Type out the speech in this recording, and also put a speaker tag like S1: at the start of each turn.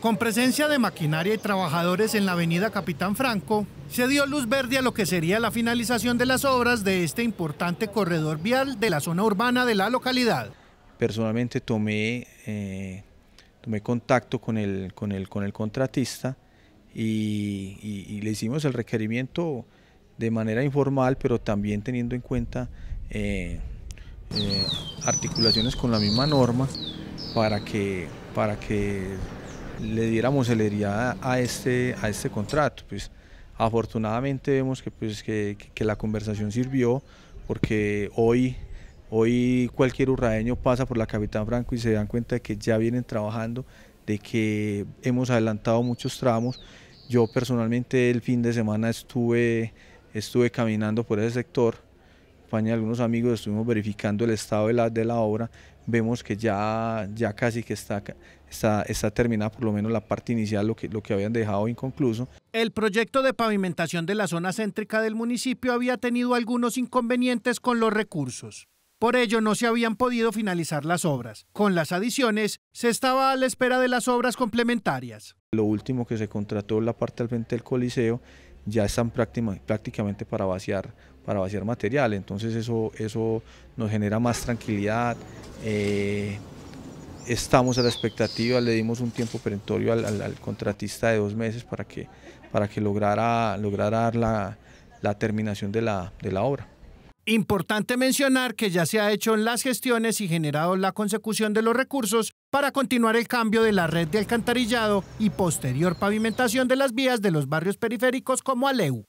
S1: Con presencia de maquinaria y trabajadores en la avenida Capitán Franco, se dio luz verde a lo que sería la finalización de las obras de este importante corredor vial de la zona urbana de la localidad.
S2: Personalmente tomé, eh, tomé contacto con el, con el, con el contratista y, le hicimos el requerimiento de manera informal, pero también teniendo en cuenta eh, eh, articulaciones con la misma norma para que, para que le diéramos celeridad a este, a este contrato. Pues, afortunadamente vemos que, pues, que, la conversación sirvió porque hoy, hoy cualquier urraeño pasa por la Capitán Franco y se dan cuenta de que ya vienen trabajando, de que hemos adelantado muchos tramos. Yo personalmente el fin de semana estuve, estuve caminando por ese sector algunos amigos estuvimos verificando el estado de la, de la obra, vemos que ya, ya casi que está, está, terminada por lo menos la parte inicial, lo que, lo que habían dejado inconcluso.
S1: El proyecto de pavimentación de la zona céntrica del municipio había tenido algunos inconvenientes con los recursos. Por ello no se habían podido finalizar las obras. Con las adiciones, se estaba a la espera de las obras complementarias.
S2: Lo último que se contrató la parte al frente del Coliseo ya están prácticamente para vaciar, para vaciar material. Entonces eso, eso nos genera más tranquilidad. Eh, estamos a la expectativa, le dimos un tiempo perentorio al, contratista de dos meses para que, para que lograra, dar la, la terminación de la, de la obra. Importante mencionar que ya
S1: se ha hecho las gestiones y generado la consecución de los recursos para continuar el cambio de la red de alcantarillado y posterior pavimentación de las vías de los barrios periféricos como Aleu.